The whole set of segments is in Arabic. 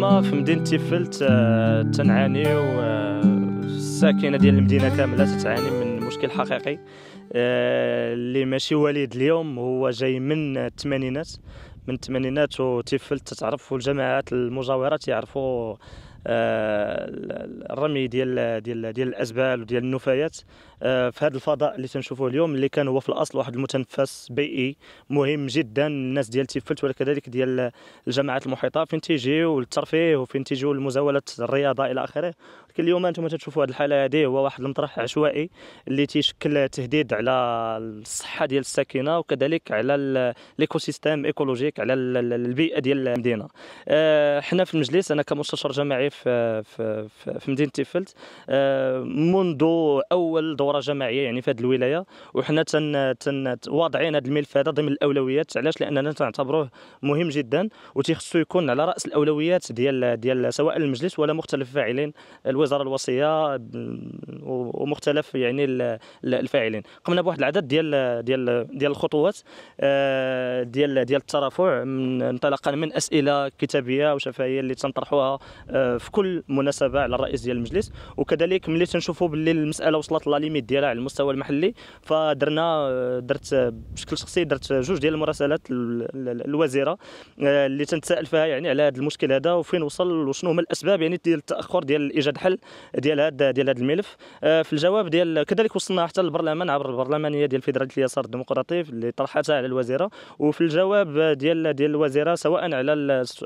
زعما في مدينه تيفلت تنعاني الساكنه ديال المدينه كامله تتعاني من مشكل حقيقي آه، اللي ماشي وليد اليوم هو جاي من الثمانينات من الثمانينات وتيفلت تتعرف والجماعات المجاوره تعرفوا آه، الرمي ديال ديال ديال الازبال وديال النفايات آه، في هذا الفضاء اللي تنشوفوه اليوم اللي كان هو في الاصل واحد المتنفس بيئي مهم جدا الناس ديال تيفلت وكذلك ديال الجماعات المحيطه فين تيجيو للترفيه وفين تيجيو لمزاوله الرياضه الى اخره ولكن اليوم انتم تشوفوا هذه الحاله هذه هو واحد المطرح عشوائي اللي تيشكل تهديد على الصحه ديال الساكنه وكذلك على الايكو سيستيم ايكولوجيك على البيئه ديال المدينه آه، حنا في المجلس انا كمستشار جماعي في في, في مدينه تيفلت آه، منذ اول دوره جماعيه يعني في هذه الولايه وحنا تن تن واضعين هذا الملف هذا ضمن الاولويات علاش لاننا تنعتبروه مهم جدا وتيخصو يكون على راس الاولويات ديال ديال سواء المجلس ولا مختلف فاعلين الوزاره الوصيه ومختلف يعني الفاعلين قمنا بواحد العدد ديال ديال ديال الخطوات آه، ديال ديال الترافع انطلاقا من اسئله كتابيه وشفهيه اللي تنطرحوها آه، في كل مناسبه على الرئيس ديال المجلس وكذلك ملي تنشوفوا باللي المساله وصلت لا ليميت ديالها على المستوى المحلي فدرنا درت بشكل شخصي درت جوج ديال المراسلات للوزيره آه، اللي تنتسائل فيها يعني على هذا المشكل هذا وفين وصل وشنو هما الاسباب يعني ديال التاخر ديال ايجاد حل ديال هذا ديال هذا الملف آه، في الجواب ديال كذلك وصلنا حتى للبرلمان عبر البرلمانيه ديال فيدراليه اليسار الديمقراطي اللي طرحتها على الوزيره وفي الجواب ديال ديال الوزيره سواء على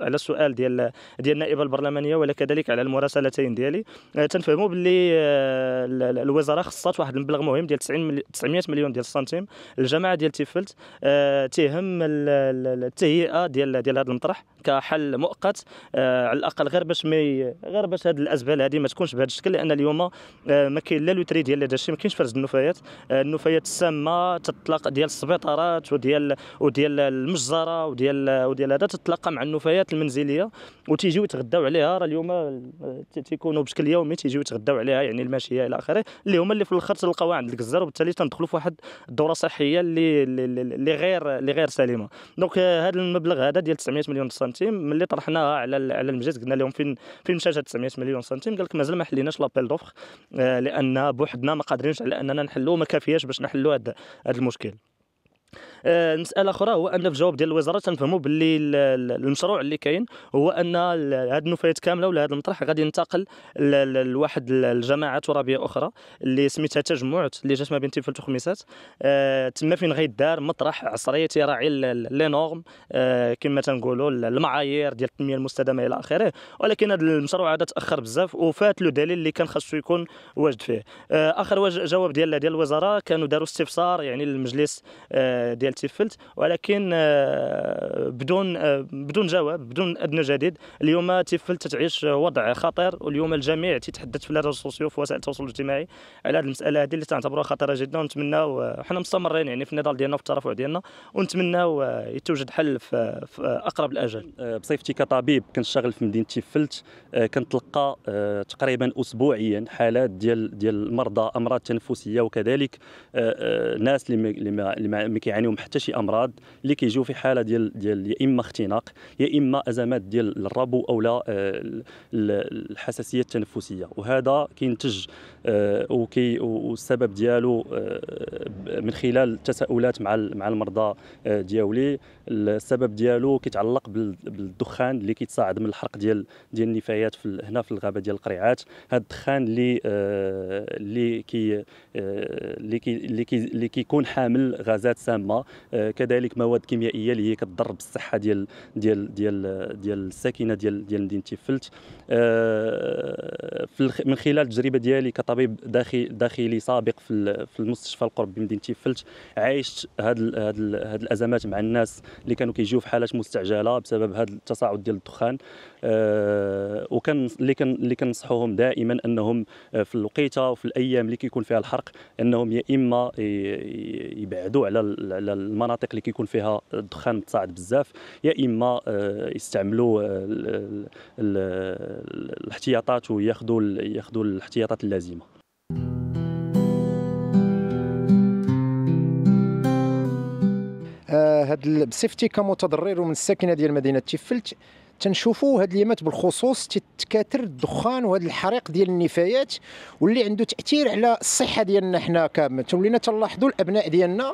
على السؤال ديال ديال النائبه البرلمانيه ولكن كذلك على المراسلتين ديالي آه، تنفهموا باللي آه، الوزاره خصات واحد المبلغ مهم ديال 90 900 مليون ديال السنتيم الجماعه ديال تيفلت آه، تيهم التهيئه ديال ديال هذا المطرح كحل مؤقت آه، على الاقل غير باش ما غير باش هذه الازبال هذه ما تكونش بهذا الشكل لان اليوم آه، ما كاين لا لوتري ديال هذا الشيء ما كاينش فرز النفايات آه، النفايات السامه تطلق ديال السبيطارات وديال وديال المجزره وديال وديال هذا تتلاقى مع النفايات المنزليه وتيجيو يتغداو عليها راه اليوم تيكونوا بشكل يومي تيجيو يتغداو عليها يعني الماشيه الى اخره اللي هما اللي في الاخر تلقاو عند الجزار وبالتالي تندخلوا في واحد الدوره صحيه اللي اللي غير اللي غير سليمه دونك هذا المبلغ هذا ديال 900 مليون درهم سنتيم ملي طرحناها على على المجلس قلنا لهم فين فين مشات 900 مليون سنتيم قال لك مازال ما حليناش لابيل دوفر آه، لان بوحدنا ما قادرينش على اننا نحلوه ما كافياش باش نحلوا هذا المشكل مساله آه، اخرى هو ان في الجواب ديال الوزاره تنفهموا باللي المشروع اللي كاين هو ان هذه النفايات كامله ولا هذا المطرح غادي ينتقل لواحد الجماعه ترابيه اخرى اللي سميتها تجمعت اللي جات ما بين تيفلت وخميسات آه، تما فين غيدار مطرح عصريه تيراعي لي نورم آه، كما تنقولوا المعايير ديال التنميه المستدامه الى اخره ولكن هذا المشروع هذا تاخر بزاف وفات له دليل اللي كان خاصو يكون واجد فيه اخر جواب ديال ديال الوزاره كانوا داروا استفسار يعني للمجلس ديال التفلت ولكن آه، بدون آه، بدون جواب بدون ادنى جديد اليوم تفلت تعيش وضع خطير واليوم الجميع تيتحدث في الريزو سوسيو في وسائل التواصل الاجتماعي على هذه المساله هذه اللي تعتبرها خطيره جدا ونتمناو حنا مستمرين يعني في النضال ديالنا وفي الترافع ديالنا ونتمناو يتوجد حل في, في اقرب الاجل آه، بصفتي كطبيب كنشتغل في مدينه تفلت كنتلقى تقريبا اسبوعيا حالات ديال ديال المرضى امراض تنفسيه وكذلك ناس اللي ما اللي ما كيعانيو حتى شي امراض اللي كيجيو في حاله ديال ديال يا اما اختناق يا اما ازمات ديال الربو او لا آه، الحساسيه التنفسيه وهذا كينتج آه، وكي والسبب ديالو آه، من خلال التساؤلات مع مع المرضى ديالي السبب ديالو كيتعلق بالدخان اللي كيتصاعد من الحرق ديال ديال النفايات في هنا في الغابه ديال القريعات هذا الدخان اللي اللي كي اللي كي اللي كيكون حامل غازات سامه آه، كذلك مواد كيميائيه اللي هي كتضر بالصحه ديال ديال ديال ديال الساكنه ديال ديال مدينه تيفلت آه، من خلال التجربه ديالي كطبيب داخل داخلي سابق في في المستشفى القرب بمدينه تيفلت عايشت هاد هاد هاد الازمات مع الناس اللي كانوا كيجيو في حالات مستعجله بسبب هذا التصاعد ديال الدخان آه، وكان اللي كان اللي كنصحوهم دائما انهم في الوقيته وفي الايام اللي كيكون فيها الحرق انهم يا اما يبعدوا على على المناطق اللي كيكون فيها الدخان متصاعد بزاف يا اما آه، يستعملوا آه، الاحتياطات وياخذوا ياخذوا الاحتياطات اللازمه آه، هاد بصفتي كمتضرر ومن الساكنه ديال مدينه تفلت تنشوفوا هاد الايامات بالخصوص تتكاثر الدخان وهذا الحريق ديال النفايات واللي عنده تاثير على الصحه ديالنا حنا كامل تولينا تلاحظوا الابناء ديالنا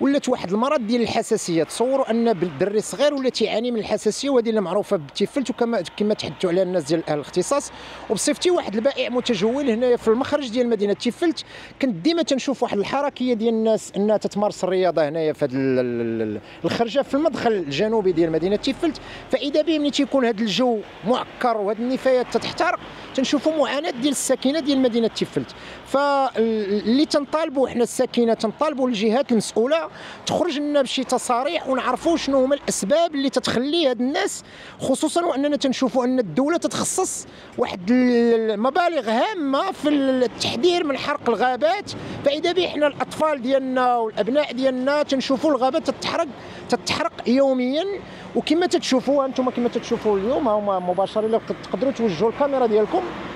ولات واحد المرض ديال الحساسيه تصوروا ان الدري الصغير ولا تيعاني من الحساسيه وهذه اللي معروفه بالتفلت وكما كما تحدثوا عليها الناس ديال اهل الاختصاص وبصفتي واحد البائع متجول هنايا في المخرج ديال مدينه تفلت كنت ديما تنشوف واحد الحركيه ديال الناس انها تتمارس الرياضه هنايا في هذه الخرجه في المدخل الجنوبي ديال مدينه تفلت فاذا به ملي تيكون هذا الجو معكر وهذه النفايات تتحترق تنشوفوا معاناه ديال الساكنه ديال مدينه تفلت فاللي تنطالبوا حنا الساكنه تنطالبوا الجهات المسؤوله تخرج لنا بشي تصاريح ونعرفوا شنو هما الاسباب اللي تتخلي هاد الناس خصوصا واننا تنشوفوا ان الدوله تتخصص واحد المبالغ هامه في التحذير من حرق الغابات فاذا به حنا الاطفال ديالنا والابناء ديالنا تنشوفوا الغابات تتحرق تتحرق يوميا وكما تتشوفوا انتم كما تتشوفوا اليوم هما مباشره لو تقدروا توجهوا الكاميرا ديالكم